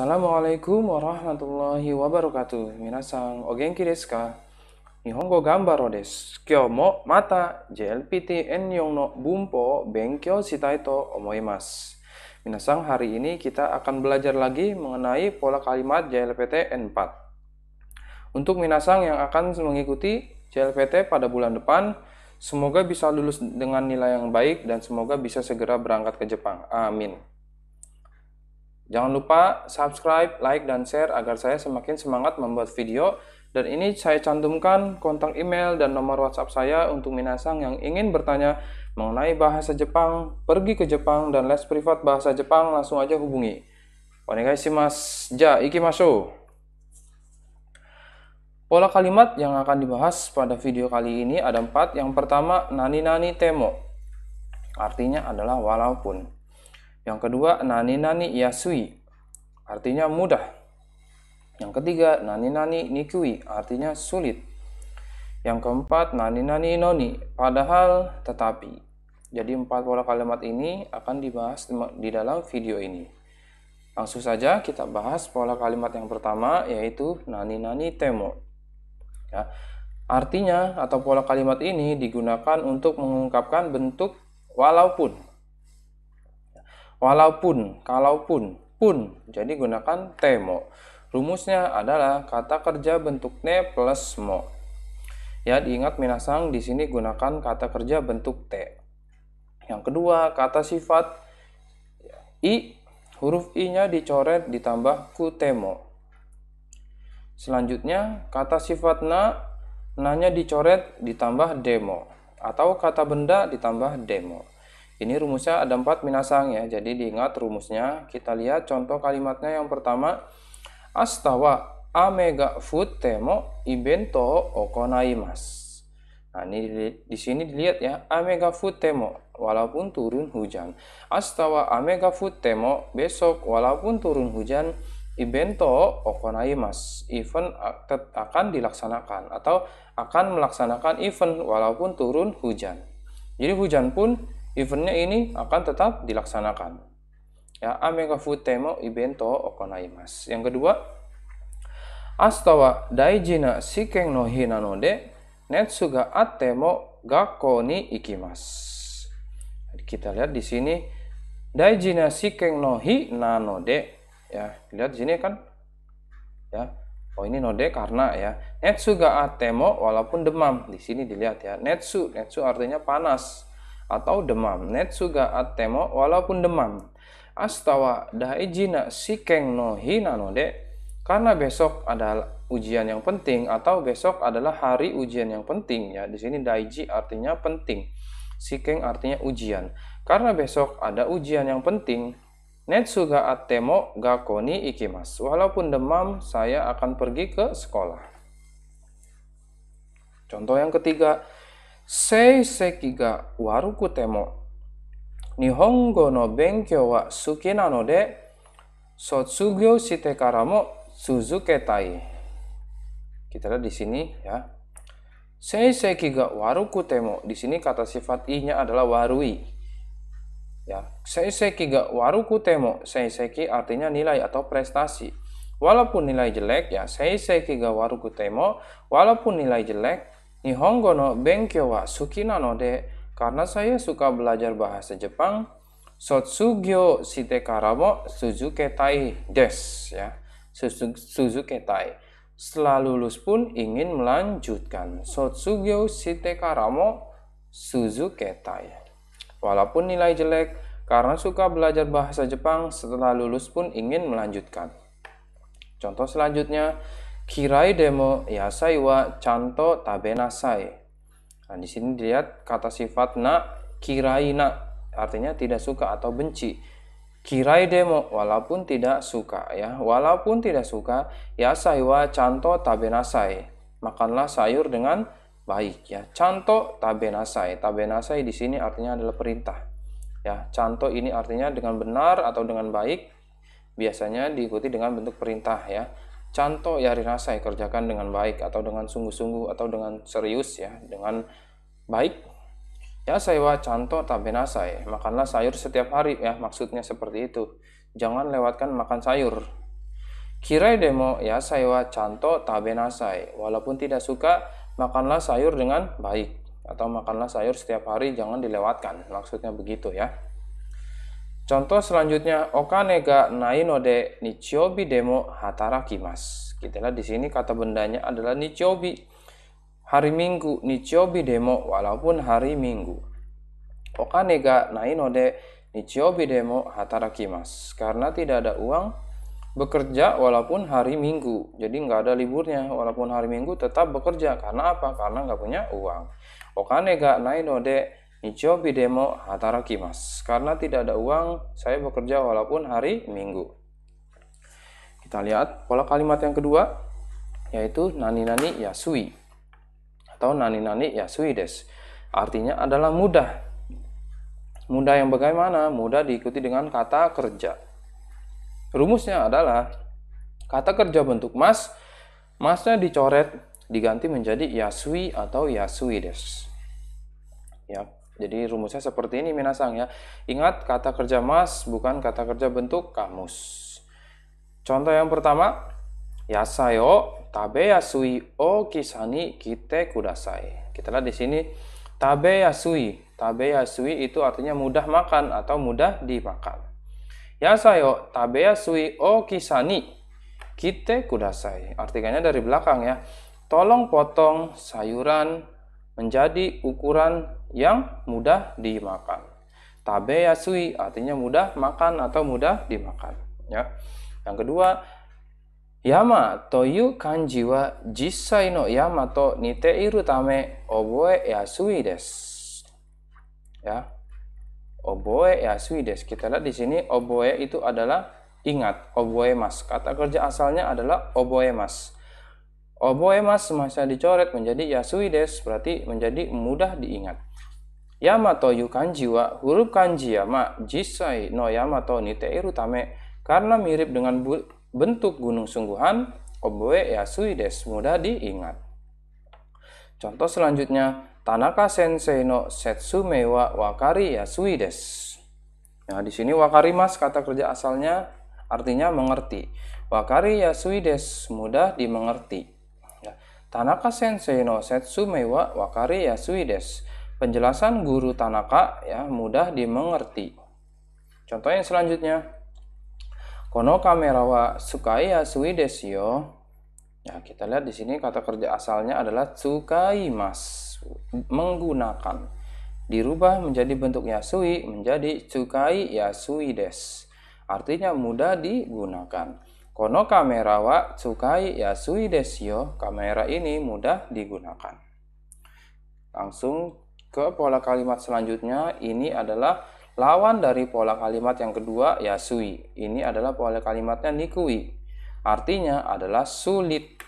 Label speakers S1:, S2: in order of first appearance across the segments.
S1: Assalamualaikum warahmatullahi wabarakatuh. Minasang ogenki kiriska. desu ka? Nihongo gambaro desu. Kyou mo mata JLPT n yong no bunpo benkyou shitai to omoimasu. Minasang, hari ini kita akan belajar lagi mengenai pola kalimat JLPT N4. Untuk minasang yang akan mengikuti JLPT pada bulan depan, semoga bisa lulus dengan nilai yang baik dan semoga bisa segera berangkat ke Jepang. Amin. Jangan lupa subscribe, like, dan share agar saya semakin semangat membuat video. Dan ini saya cantumkan kontak email dan nomor WhatsApp saya untuk Minasang yang ingin bertanya mengenai bahasa Jepang, pergi ke Jepang, dan les privat bahasa Jepang langsung aja hubungi. Onegaishimasu. Ja, ikimashou. Pola kalimat yang akan dibahas pada video kali ini ada empat. Yang pertama, nani-nani temo. Artinya adalah walaupun. Yang kedua, nani-nani yasui, artinya mudah. Yang ketiga, nani-nani nikui, artinya sulit. Yang keempat, nani-nani noni, padahal tetapi. Jadi empat pola kalimat ini akan dibahas di dalam video ini. Langsung saja kita bahas pola kalimat yang pertama yaitu nani-nani temo. Ya. Artinya atau pola kalimat ini digunakan untuk mengungkapkan bentuk walaupun Walaupun, kalaupun, pun. Jadi gunakan temo. Rumusnya adalah kata kerja bentuk ne plus mo. Ya, diingat minasang di sini gunakan kata kerja bentuk te. Yang kedua, kata sifat i huruf i-nya dicoret ditambah ku temo. Selanjutnya, kata sifat na, nanya dicoret ditambah demo. Atau kata benda ditambah demo. Ini rumusnya ada empat minasang ya, jadi diingat rumusnya. Kita lihat contoh kalimatnya yang pertama. Astawa amega food temo ibento okonaimas. Nah, ini di, di sini dilihat ya, amega food temo walaupun turun hujan. Astawa amega food temo besok walaupun turun hujan ibento okonaimas. Event akan dilaksanakan atau akan melaksanakan event walaupun turun hujan. Jadi hujan pun eventnya ini akan tetap dilaksanakan. Ya, amega futemo ibento okonaimas. Yang kedua, astawa daijina sikeng na no nanode atemo ga atte gakko Kita lihat di sini daijina sikeng no hi nanode ya. Lihat di sini kan ya. Oh ini node karena ya. Netsu ga atemo walaupun demam. Di sini dilihat ya. Netsu, netsu artinya panas atau demam. Netsuga atemo walaupun demam. Astawa daijina sikeng no hina no de karena besok adalah ujian yang penting atau besok adalah hari ujian yang penting ya. Di sini daiji artinya penting. Sikeng artinya ujian. Karena besok ada ujian yang penting, Netsuga atemo gakoni ikimas. Walaupun demam, saya akan pergi ke sekolah. Contoh yang ketiga, sei seki ga waru nihongo no benkyo wa suki nano de sotsugyo shite kara mo suzuketai. Kita lihat di sini ya. Sei seki ga waru Di sini kata sifat i-nya adalah warui. Ya, sei seki ga waruku temo. Sei seki artinya nilai atau prestasi. Walaupun nilai jelek ya, sei seki ga waruku temo. Walaupun nilai jelek Nihongo no benkyo wa suki nanode karena saya suka belajar bahasa Jepang, sotsugyo shite kara mo tai des ya. Suzuke tai. Setelah lulus pun ingin melanjutkan sotsugyo shite kara mo tai. Walaupun nilai jelek, karena suka belajar bahasa Jepang setelah lulus pun ingin melanjutkan. Contoh selanjutnya, Kirai demo yasai wa canto tabenasai. Nah, di sini dilihat kata sifat na kirai na artinya tidak suka atau benci. Kirai demo walaupun tidak suka ya, walaupun tidak suka yasai wa canto tabenasai. Makanlah sayur dengan baik ya. Canto tabenasai. Tabenasai di sini artinya adalah perintah. Ya, canto ini artinya dengan benar atau dengan baik biasanya diikuti dengan bentuk perintah ya. Canto ya dirasai ya. kerjakan dengan baik atau dengan sungguh-sungguh atau dengan serius ya, dengan baik. Ya saya sewa canto tabenasai, ya. makanlah sayur setiap hari ya, maksudnya seperti itu. Jangan lewatkan makan sayur. Kirai demo ya saya sewa canto tabenasai, ya. walaupun tidak suka makanlah sayur dengan baik atau makanlah sayur setiap hari jangan dilewatkan, maksudnya begitu ya. Contoh selanjutnya okane ga naino de nichiobi demo hatarakimas. Kita lihat di sini kata bendanya adalah nichiobi. Hari Minggu nichiobi demo walaupun hari Minggu. Okane ga naino de nichiobi demo hatarakimas. Karena tidak ada uang bekerja walaupun hari Minggu. Jadi nggak ada liburnya walaupun hari Minggu tetap bekerja. Karena apa? Karena nggak punya uang. Okane ga naino de Nichobi demo hataraki mas. Karena tidak ada uang, saya bekerja walaupun hari Minggu. Kita lihat pola kalimat yang kedua, yaitu nani-nani yasui. Atau nani-nani yasui des. Artinya adalah mudah. Mudah yang bagaimana? Mudah diikuti dengan kata kerja. Rumusnya adalah kata kerja bentuk mas, masnya dicoret, diganti menjadi yasui atau yasui des. Ya, jadi rumusnya seperti ini minasang ya. Ingat kata kerja mas bukan kata kerja bentuk kamus. Contoh yang pertama, yasai o tabe yasui o kisani kite kudasai. Kita lihat di sini tabe yasui. Tabe yasui itu artinya mudah makan atau mudah dimakan. Yasai o tabe yasui o kisani kite kudasai. Artinya dari belakang ya. Tolong potong sayuran menjadi ukuran yang mudah dimakan. Tabe yasui artinya mudah makan atau mudah dimakan. Ya. Yang kedua, yama toyu kanji wa jisai no yama to nite iru tame oboe yasui des. Ya. Oboe yasui des. Kita lihat di sini oboe itu adalah ingat oboe mas. Kata kerja asalnya adalah oboe mas. Oboe mas masa dicoret menjadi yasui des berarti menjadi mudah diingat yu kanji yama jisai no yama to teiru tame karena mirip dengan bentuk gunung sungguhan oboe yasui desu mudah diingat. Contoh selanjutnya Tanaka sensei no setsume wa wakari yasui desu. Nah, di sini wakari mas kata kerja asalnya artinya mengerti. Wakari yasui desu mudah dimengerti. Ya, Tanaka sensei no setsume wa wakari yasui desu. Penjelasan guru Tanaka ya mudah dimengerti. Contoh yang selanjutnya. Kono kamera wa sukai yasui desio. Ya, kita lihat di sini kata kerja asalnya adalah sukai mas menggunakan dirubah menjadi bentuk yasui menjadi sukai yasui des artinya mudah digunakan kono kamera wa sukai yasui desio kamera ini mudah digunakan langsung ke pola kalimat selanjutnya ini adalah lawan dari pola kalimat yang kedua ya sui. Ini adalah pola kalimatnya nikui. Artinya adalah sulit.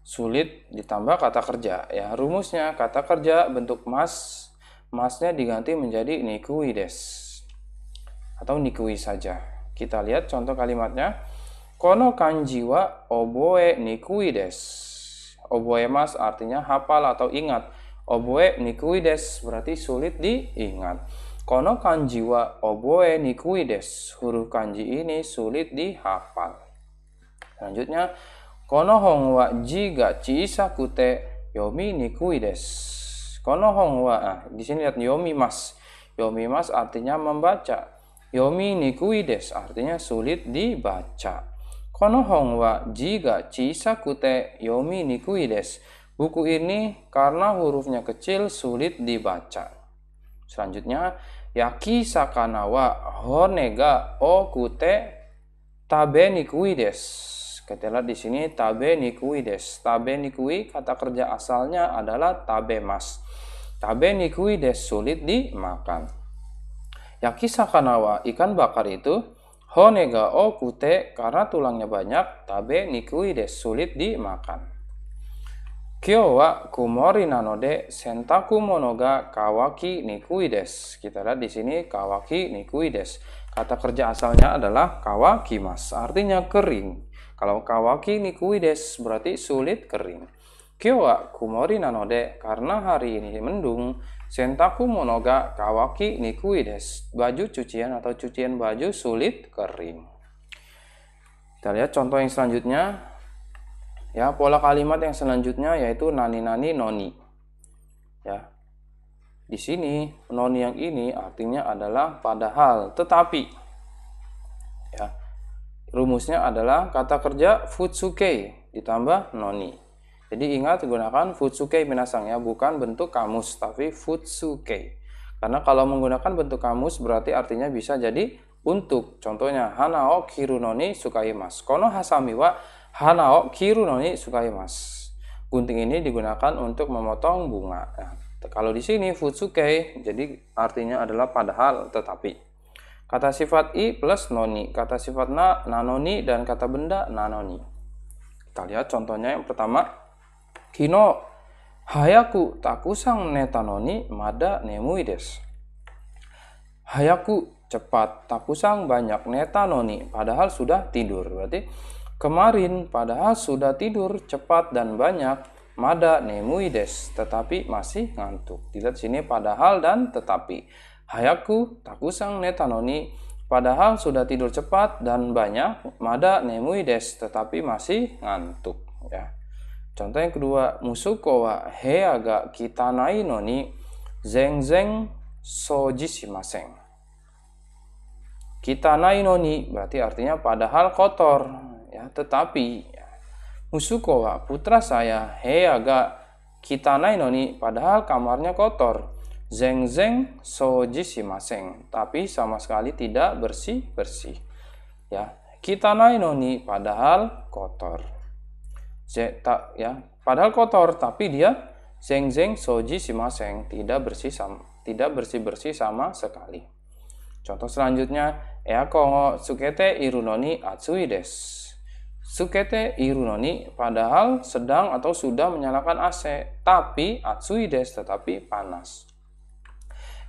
S1: Sulit ditambah kata kerja ya. Rumusnya kata kerja bentuk mas masnya diganti menjadi nikui des atau nikui saja. Kita lihat contoh kalimatnya. Kono kanji oboe nikui des. Oboe mas artinya hafal atau ingat. Oboe nikuides berarti sulit diingat. Kono kanji oboe nikuides. Huruf kanji ini sulit dihafal. Selanjutnya, kono hong wa jiga cisa kute yomi nikuides. Kono hong wa, ah, di sini lihat yomi mas. Yomi mas artinya membaca. Yomi nikuides artinya sulit dibaca. Kono hong wa jiga cisa kute yomi nikuides Buku ini karena hurufnya kecil sulit dibaca. Selanjutnya, Yaki Sakanawa honega okute tabenikuides. tabe des. Kita lihat di sini tabe nikui des. Tabe kata kerja asalnya adalah tabemas. mas. des sulit dimakan. Yaki Sakanawa ikan bakar itu honega okute karena tulangnya banyak tabe des sulit dimakan. Kyo wa kumori nanode sentaku kawaki Kita lihat di sini kawaki nikui des. Kata kerja asalnya adalah kawaki mas, artinya kering. Kalau kawaki nikui des berarti sulit kering. Kyo wa kumori nanode karena hari ini mendung. Sentaku monoga kawaki nikui des. Baju cucian atau cucian baju sulit kering. Kita lihat contoh yang selanjutnya. Ya, pola kalimat yang selanjutnya yaitu nani nani noni. Ya. Di sini noni yang ini artinya adalah padahal, tetapi. Ya. Rumusnya adalah kata kerja futsuke ditambah noni. Jadi ingat gunakan futsuke minasang ya, bukan bentuk kamus tapi futsuke. Karena kalau menggunakan bentuk kamus berarti artinya bisa jadi untuk. Contohnya hanao kirunoni kiru sukai mas. Kono hasami Hana o kiru no ni sukaimasu. Gunting ini digunakan untuk memotong bunga. Nah, kalau di sini futsuke, jadi artinya adalah padahal tetapi. Kata sifat i plus noni, kata sifat na nanoni dan kata benda nanoni. Kita lihat contohnya yang pertama. Kino hayaku takusang netanoni mada nemuides. Hayaku cepat, takusang banyak netanoni padahal sudah tidur. Berarti Kemarin padahal sudah tidur cepat dan banyak, mada nemuides, tetapi masih ngantuk. Dilihat sini padahal dan tetapi. Hayaku takusang netanoni, padahal sudah tidur cepat dan banyak, mada nemuides, tetapi masih ngantuk. Ya. Contoh yang kedua, musuko wa heaga kitanai noni zeng zeng soji Kita Kitanai noni berarti artinya padahal kotor ya tetapi ya, musuko wa putra saya he agak kita noni. padahal kamarnya kotor zeng zeng soji si maseng. tapi sama sekali tidak bersih bersih ya kita noni. padahal kotor Z, tak ya padahal kotor tapi dia zeng zeng soji si maseng tidak bersih sama tidak bersih bersih sama sekali contoh selanjutnya ya kongo sukete irunoni atsui desu Sukete irunoni padahal sedang atau sudah menyalakan AC, tapi atsui des tetapi panas.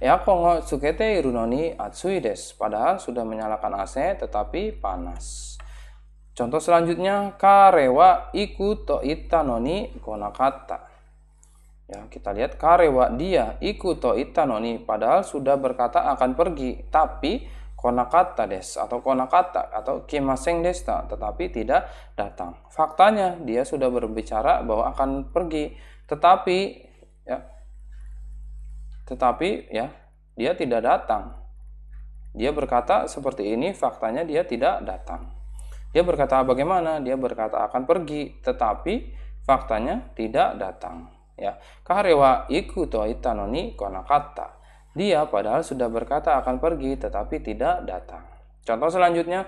S1: Ya kongo sukete irunoni atsui des padahal sudah menyalakan AC tetapi panas. Contoh selanjutnya karewa iku to itanoni konakata. Ya, kita lihat karewa dia ikuto to itanoni padahal sudah berkata akan pergi, tapi konakata des atau konakata atau kimaseng des, tetapi tidak datang. Faktanya dia sudah berbicara bahwa akan pergi tetapi ya tetapi ya dia tidak datang. Dia berkata seperti ini faktanya dia tidak datang. Dia berkata bagaimana? Dia berkata akan pergi tetapi faktanya tidak datang. Ya, karewa iku to itanoni konakata dia padahal sudah berkata akan pergi tetapi tidak datang. Contoh selanjutnya,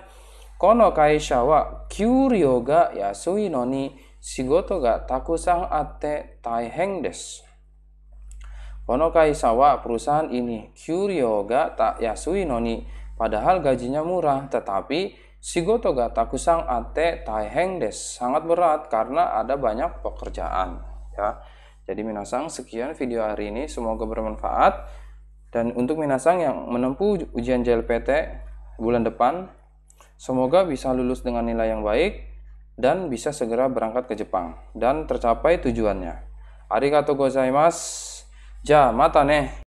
S1: Kono kai shawa kyuryo ga yasui no ni shigoto ga takusang ate taiheng desu. Kono kai shawa perusahaan ini kyuryo ga tak yasui no ni padahal gajinya murah tetapi shigoto ga takusang ate taiheng desu sangat berat karena ada banyak pekerjaan ya. Jadi minasang sekian video hari ini semoga bermanfaat. Dan untuk Minasang yang menempuh ujian JLPT bulan depan, semoga bisa lulus dengan nilai yang baik dan bisa segera berangkat ke Jepang dan tercapai tujuannya. Arigato gozaimasu. Ja, mata ne.